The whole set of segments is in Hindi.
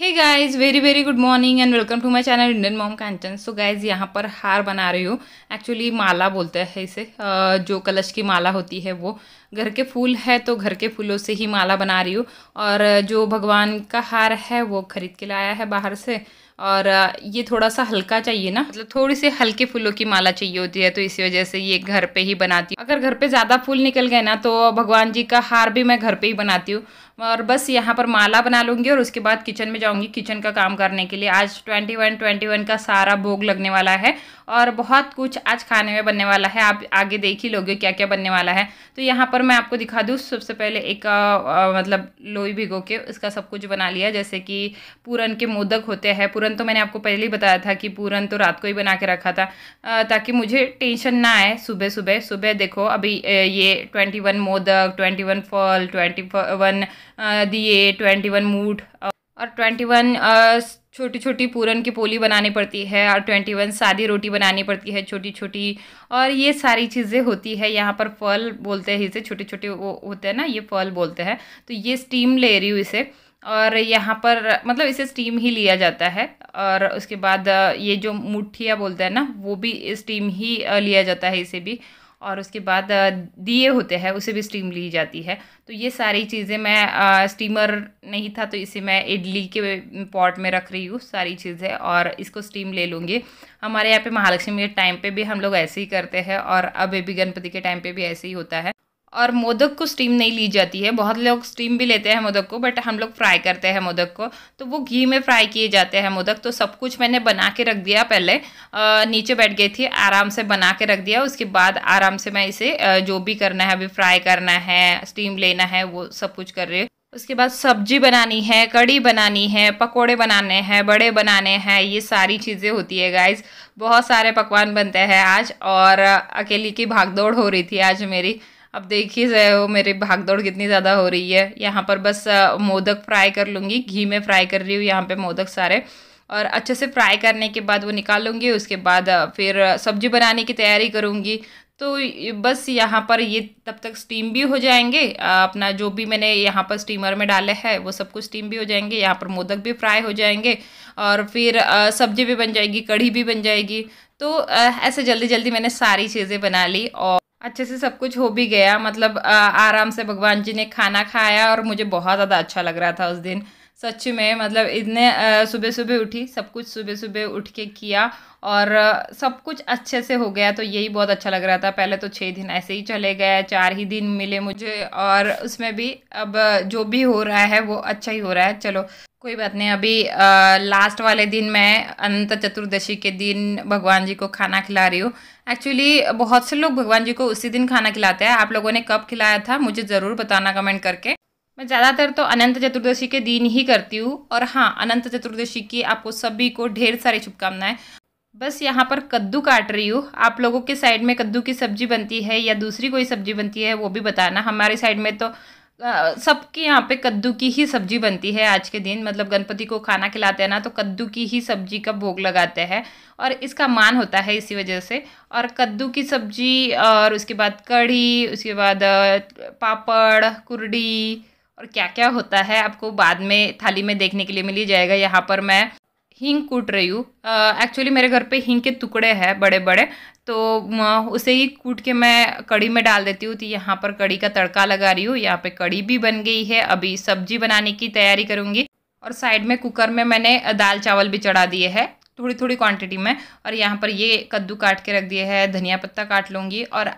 Hey guys very very good morning and welcome to my channel Indian mom canteen so guys यहाँ पर हार बना रही हूँ एक्चुअली माला बोलते हैं इसे जो कलश की माला होती है वो घर के फूल है तो घर के फूलों से ही माला बना रही हूँ और जो भगवान का हार है वो खरीद के लाया है बाहर से और ये थोड़ा सा हल्का चाहिए ना मतलब थोड़ी सी हल्के फूलों की माला चाहिए होती है तो इसी वजह से ये घर पे ही बनाती हूँ अगर घर पे ज़्यादा फूल निकल गए ना तो भगवान जी का हार भी मैं घर पे ही बनाती हूँ और बस यहाँ पर माला बना लूँगी और उसके बाद किचन में जाऊँगी किचन का काम करने के लिए आज ट्वेंटी वन ट्वेंटी वन का सारा भोग लगने वाला है और बहुत कुछ आज खाने में बनने वाला है आप आगे देख ही लोगे क्या क्या बनने वाला है तो यहाँ पर मैं आपको दिखा दूँ सबसे पहले एक आ, आ, मतलब लोई भिगो के उसका सब कुछ बना लिया जैसे कि पूरन के मोदक होते हैं पूरन तो मैंने आपको पहले ही बताया था कि पूरन तो रात को ही बना के रखा था आ, ताकि मुझे टेंशन ना आए सुबह सुबह सुबह देखो अभी ये ट्वेंटी वन मोदक ट्वेंटी वन फल ट्वेंटी वन दिए ट्वेंटी वन मूड और ट्वेंटी वन छोटी छोटी पूरन की पोली बनानी पड़ती है और ट्वेंटी वन सादी रोटी बनानी पड़ती है छोटी छोटी और ये सारी चीज़ें होती है यहाँ पर फल बोलते हैं इसे छोटे छोटे वो होते हैं ना ये फल बोलते हैं तो ये स्टीम ले रही हूँ इसे और यहाँ पर मतलब इसे स्टीम ही लिया जाता है और उसके बाद ये जो मुठिया बोलते हैं ना वो भी स्टीम ही लिया जाता है इसे भी और उसके बाद दिए होते हैं उसे भी स्टीम ली जाती है तो ये सारी चीज़ें मैं स्टीमर नहीं था तो इसे मैं इडली के पॉट में रख रही हूँ सारी चीज़ें और इसको स्टीम ले लूँगी हमारे यहाँ पे महालक्ष्मी के टाइम पे भी हम लोग ऐसे ही करते हैं और अब भी गणपति के टाइम पे भी ऐसे ही होता है और मोदक को स्टीम नहीं ली जाती है बहुत लोग स्टीम भी लेते हैं मोदक को बट हम लोग फ्राई करते हैं मोदक को तो वो घी में फ्राई किए जाते हैं मोदक तो सब कुछ मैंने बना के रख दिया पहले आ, नीचे बैठ गई थी आराम से बना के रख दिया उसके बाद आराम से मैं इसे जो भी करना है अभी फ्राई करना है स्टीम लेना है वो सब कुछ कर रही हूँ उसके बाद सब्जी बनानी है कड़ी बनानी है पकौड़े बनाने हैं बड़े बनाने हैं ये सारी चीज़ें होती है गाइज बहुत सारे पकवान बनते हैं आज और अकेली की भागदौड़ हो रही थी आज मेरी अब देखिए वो मेरी भाग दौड़ कितनी ज़्यादा हो रही है यहाँ पर बस मोदक फ्राई कर लूँगी घी में फ्राई कर रही हूँ यहाँ पे मोदक सारे और अच्छे से फ्राई करने के बाद वो निकाल लूँगी उसके बाद फिर सब्जी बनाने की तैयारी करूँगी तो बस यहाँ पर ये तब तक स्टीम भी हो जाएंगे अपना जो भी मैंने यहाँ पर स्टीमर में डाले हैं वो सब कुछ स्टीम भी हो जाएंगे यहाँ पर मोदक भी फ्राई हो जाएंगे और फिर सब्जी भी बन जाएगी कढ़ी भी बन जाएगी तो ऐसे जल्दी जल्दी मैंने सारी चीज़ें बना ली और अच्छे से सब कुछ हो भी गया मतलब आराम से भगवान जी ने खाना खाया और मुझे बहुत ज़्यादा अच्छा लग रहा था उस दिन सच में मतलब इतने सुबह सुबह उठी सब कुछ सुबह सुबह उठ के किया और सब कुछ अच्छे से हो गया तो यही बहुत अच्छा लग रहा था पहले तो छः दिन ऐसे ही चले गए चार ही दिन मिले मुझे और उसमें भी अब जो भी हो रहा है वो अच्छा ही हो रहा है चलो कोई बात नहीं अभी आ, लास्ट वाले दिन मैं अनंत चतुर्दशी के दिन भगवान जी को खाना खिला रही हूँ एक्चुअली बहुत से लोग भगवान जी को उसी दिन खाना खिलाते हैं आप लोगों ने कब खिलाया था मुझे ज़रूर बताना कमेंट करके मैं ज़्यादातर तो अनंत चतुर्दशी के दिन ही करती हूँ और हाँ अनंत चतुर्दशी की आपको सभी को ढेर सारी शुभकामनाएं बस यहाँ पर कद्दू काट रही हूँ आप लोगों के साइड में कद्दू की सब्जी बनती है या दूसरी कोई सब्जी बनती है वो भी बताना हमारे साइड में तो सबके यहाँ पे कद्दू की ही सब्जी बनती है आज के दिन मतलब गणपति को खाना खिलाते हैं ना तो कद्दू की ही सब्जी का भोग लगाते हैं और इसका मान होता है इसी वजह से और कद्दू की सब्जी और उसके बाद कढ़ी उसके बाद पापड़ कुरडी और क्या क्या होता है आपको बाद में थाली में देखने के लिए मिली जाएगा यहाँ पर मैं हींग कूट रही हूँ एक्चुअली मेरे घर पे हींग के टुकड़े हैं बड़े बड़े तो उसे ही कूट के मैं कड़ी में डाल देती हूँ तो यहाँ पर कड़ी का तड़का लगा रही हूँ यहाँ पे कड़ी भी बन गई है अभी सब्जी बनाने की तैयारी करूँगी और साइड में कुकर में मैंने दाल चावल भी चढ़ा दिए हैं थोड़ी थोड़ी क्वांटिटी में और यहाँ पर ये कद्दू काट के रख दिए है धनिया पत्ता काट लूँगी और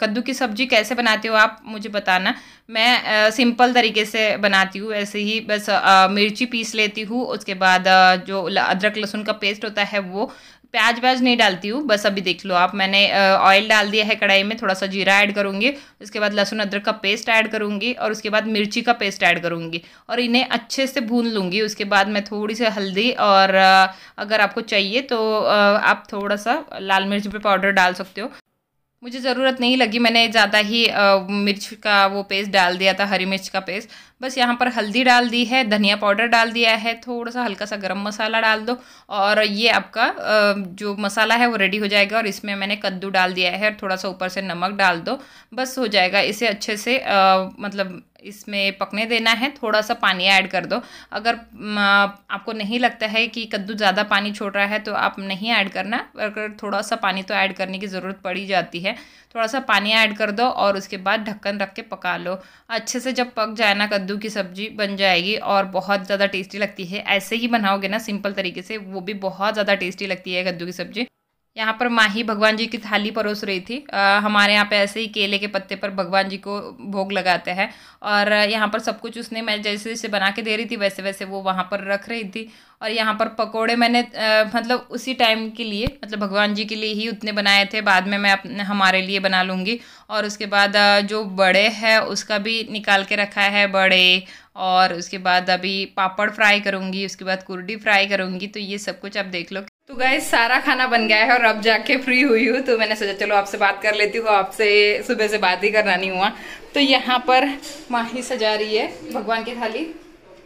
कद्दू की सब्ज़ी कैसे बनाते हो आप मुझे बताना मैं आ, सिंपल तरीके से बनाती हूँ ऐसे ही बस आ, मिर्ची पीस लेती हूँ उसके बाद आ, जो अदरक लहसुन का पेस्ट होता है वो प्याज व्याज नहीं डालती हूँ बस अभी देख लो आप मैंने ऑयल डाल दिया है कढ़ाई में थोड़ा सा जीरा ऐड करूँगी उसके बाद लहसुन अदरक का पेस्ट ऐड करूँगी और उसके बाद मिर्ची का पेस्ट ऐड करूँगी और इन्हें अच्छे से भून लूँगी उसके बाद मैं थोड़ी सी हल्दी और अगर आपको चाहिए तो आप थोड़ा सा लाल मिर्च पर पाउडर डाल सकते हो मुझे ज़रूरत नहीं लगी मैंने ज़्यादा ही आ, मिर्च का वो पेस्ट डाल दिया था हरी मिर्च का पेस्ट बस यहाँ पर हल्दी डाल दी है धनिया पाउडर डाल दिया है थोड़ा सा हल्का सा गरम मसाला डाल दो और ये आपका आ, जो मसाला है वो रेडी हो जाएगा और इसमें मैंने कद्दू डाल दिया है और थोड़ा सा ऊपर से नमक डाल दो बस हो जाएगा इसे अच्छे से आ, मतलब इसमें पकने देना है थोड़ा सा पानी ऐड कर दो अगर आपको नहीं लगता है कि कद्दू ज़्यादा पानी छोड़ रहा है तो आप नहीं ऐड करना अगर थोड़ा सा पानी तो ऐड करने की ज़रूरत पड़ी जाती है थोड़ा सा पानी ऐड कर दो और उसके बाद ढक्कन रख के पका लो अच्छे से जब पक जाए ना कद्दू की सब्ज़ी बन जाएगी और बहुत ज़्यादा टेस्टी लगती है ऐसे ही बनाओगे ना सिंपल तरीके से वो भी बहुत ज़्यादा टेस्टी लगती है कद्दू की सब्ज़ी यहाँ पर माही भगवान जी की थाली परोस रही थी आ, हमारे यहाँ पे ऐसे ही केले के पत्ते पर भगवान जी को भोग लगाते हैं और यहाँ पर सब कुछ उसने मैं जैसे जैसे बना के दे रही थी वैसे वैसे वो वहाँ पर रख रही थी और यहाँ पर पकोड़े मैंने आ, मतलब उसी टाइम के लिए मतलब भगवान जी के लिए ही उतने बनाए थे बाद में मैं अपने हमारे लिए बना लूँगी और उसके बाद जो बड़े है उसका भी निकाल के रखा है बड़े और उसके बाद अभी पापड़ फ्राई करूँगी उसके बाद कुर्डी फ्राई करूँगी तो ये सब कुछ आप देख लो तो गाइज सारा खाना बन गया है और अब जाके फ्री हुई हूँ तो मैंने सोचा चलो आपसे बात कर लेती हूँ आपसे सुबह से बात ही करना नहीं हुआ तो यहाँ पर माही सजा रही है भगवान की थाली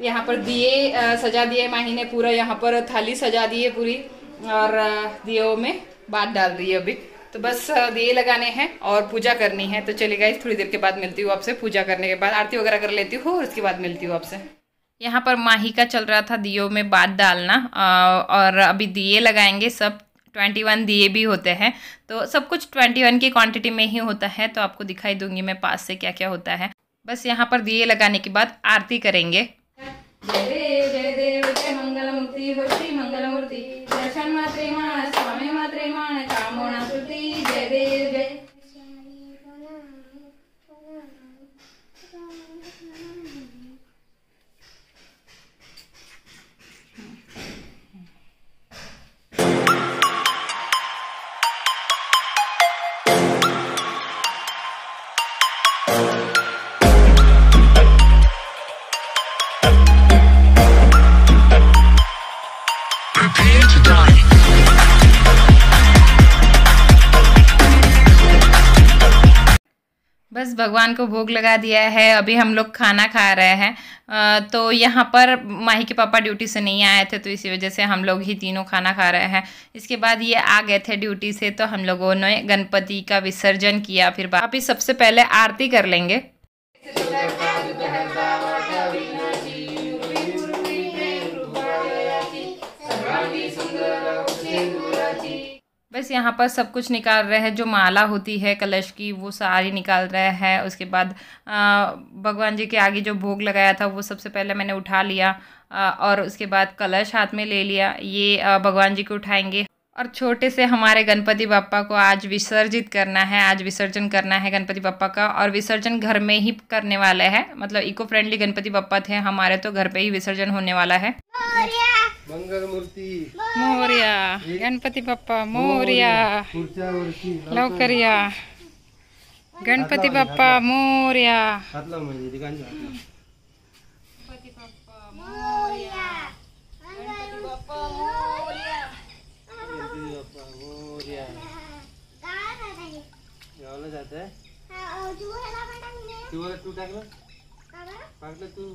यहाँ पर दिए सजा दिए माही ने पूरा यहाँ पर थाली सजा दी है पूरी और दियो में बात डाल रही है अभी तो बस दिए लगाने हैं और पूजा करनी है तो चलिए गाइज थोड़ी देर के बाद मिलती हूँ आपसे पूजा करने के बाद आरती वगैरह कर लेती हूँ और उसके बाद मिलती हूँ आपसे यहाँ पर माही का चल रहा था दियो में बात डालना और अभी दिए लगाएंगे सब ट्वेंटी वन दिए भी होते हैं तो सब कुछ ट्वेंटी वन की क्वांटिटी में ही होता है तो आपको दिखाई दूंगी मैं पास से क्या क्या होता है बस यहाँ पर दिए लगाने के बाद आरती करेंगे जय देव जय देव जय मंगलमूर्ति बस भगवान को भोग लगा दिया है अभी हम लोग खाना खा रहे हैं तो यहाँ पर माही के पापा ड्यूटी से नहीं आए थे तो इसी वजह से हम लोग ही तीनों खाना खा रहे हैं इसके बाद ये आ गए थे ड्यूटी से तो हम लोगों ने गणपति का विसर्जन किया फिर बाकी सबसे पहले आरती कर लेंगे बस यहाँ पर सब कुछ निकाल रहे हैं जो माला होती है कलश की वो सारी निकाल रहे हैं उसके बाद भगवान जी के आगे जो भोग लगाया था वो सबसे पहले मैंने उठा लिया और उसके बाद कलश हाथ में ले लिया ये भगवान जी को उठाएंगे और छोटे से हमारे गणपति बापा को आज विसर्जित करना है आज विसर्जन करना है गणपति बापा का और विसर्जन घर में ही करने वाला है मतलब इको फ्रेंडली गणपति बापा थे हमारे तो घर पे ही विसर्जन होने वाला है Muria. Bangga murti. Muria. Ganpati Bappa Muria. Purja Ganpati Bappa Muria. Ganpati Bappa Muria. Ganpati Bappa Muria. Ganpati Bappa Muria. Ya Allah jate. Ha o tu hela pandang ne. Tu hela tu dagla. Kada? Pakla tu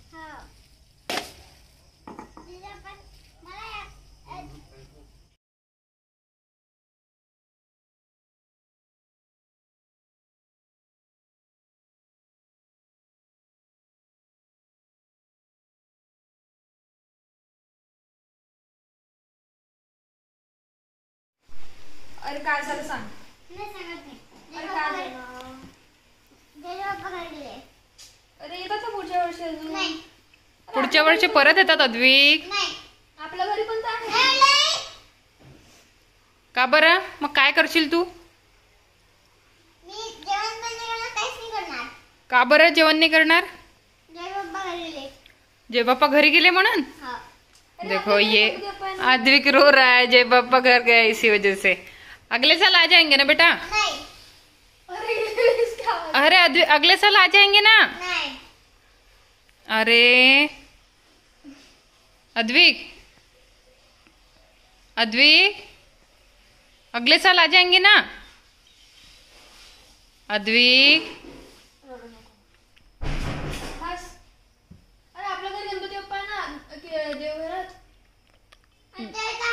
अरे काय सांग पुढच्या वर्षी परत येतात अद्विक आपल्या घरी पण का बर मग काय करशील तू का बरं जेवण नाही करणार जय बाप्पा घरी गेले म्हणून देखो ये आद्विक रो रहा है जय बाप्पा घर गया इसी वजह से अगले साल आ जाएंगे ना बेटा अरे अगले साल आ जाएंगे ना अरे अद्विक अद्विक अगले साल आ जाएंगे ना अद्विक अरे ना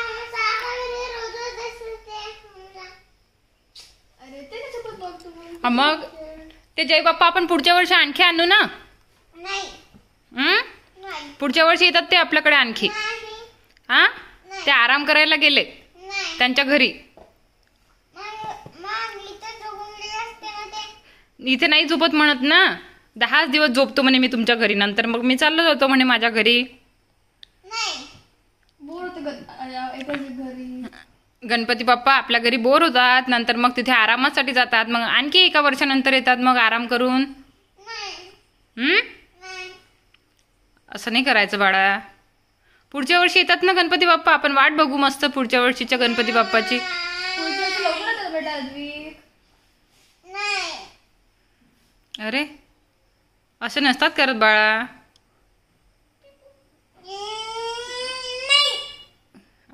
मग ते जयबाप्पा आपण पुढच्या वर्षी आणखी आणू ना पुढच्या वर्षी येतात ते आपल्याकडे आणखी हा ते आराम करायला गेले त्यांच्या घरी इथे नाही झोपत म्हणत ना दहाच दिवस झोपतो म्हणे मी तुमच्या घरी नंतर मग मी चाललो जातो म्हणे माझ्या घरी गणपती बाप्पा आपल्या घरी बोर होतात नंतर मग तिथे आरामासाठी जातात मग आणखी एका वर्षानंतर येतात मग आराम करून हम्म असं नाही करायचं बाळा पुढच्या वर्षी येतात ना गणपती बाप्पा आपण वाट बघू मस्त पुढच्या वर्षीच्या गणपती बाप्पाची अरे असं नसतात करत बाळा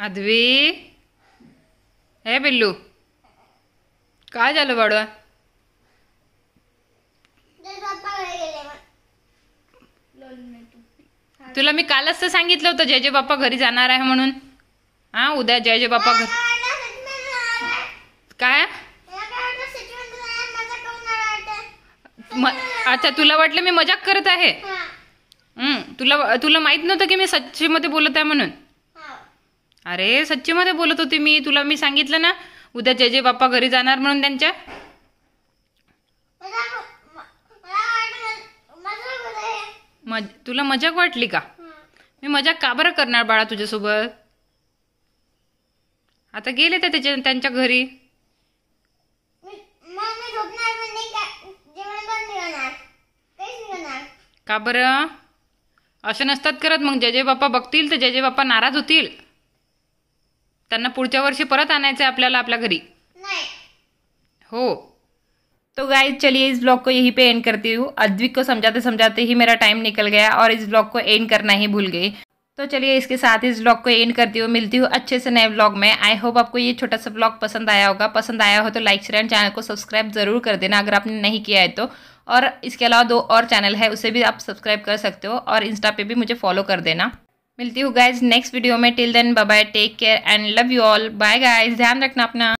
आदवी हे पिल्लू काय झालं बाडवा तुला मी कालच तर सांगितलं होतं जय जय बाप्पा घरी जाणार आहे म्हणून हा उद्या जय जय बाप्पा घर काय अच्छा तुला वाटलं मी मजाक करत आहे तुला तुला माहित नव्हतं की मी सच्चीमध्ये बोलत आहे म्हणून अरे सच्चीमध्ये बोलत होते मी तुला मी सांगितलं ना उद्या जे जे बाप्पा घरी जाणार म्हणून त्यांच्या तुला मजाक वाटली का मी मजाक का बरं करणार बाळा तुझ्यासोबत आता गेले ते त्याच्या त्यांच्या घरी का बरं असं नसतात करत मग जय बाप्पा बघतील तर जय बाप्पा नाराज होतील त्यांना पुढच्या वर्षी परत आणायचं आहे आपल्याला आपल्या घरी हो तो गाइज चलिए इस ब्लॉग को यहीं पे एंड करती हूँ अद्विक को समझाते समझाते ही मेरा टाइम निकल गया और इस ब्लॉग को एंड करना ही भूल गई तो चलिए इसके साथ इस ब्लॉग को एंड करती हूँ मिलती हूँ अच्छे से नए ब्लॉग में आई होप आपको ये छोटा सा ब्लॉग पसंद आया होगा पसंद आया हो तो लाइक शेयर एंड चैनल को सब्सक्राइब जरूर कर देना अगर आपने नहीं किया है तो और इसके अलावा दो और चैनल है उसे भी आप सब्सक्राइब कर सकते हो और इंस्टा पे भी मुझे फॉलो कर देना मिलती हूँ गाइज नेक्स्ट वीडियो में till then bye take care and love you all bye guys ध्यान रखना अपना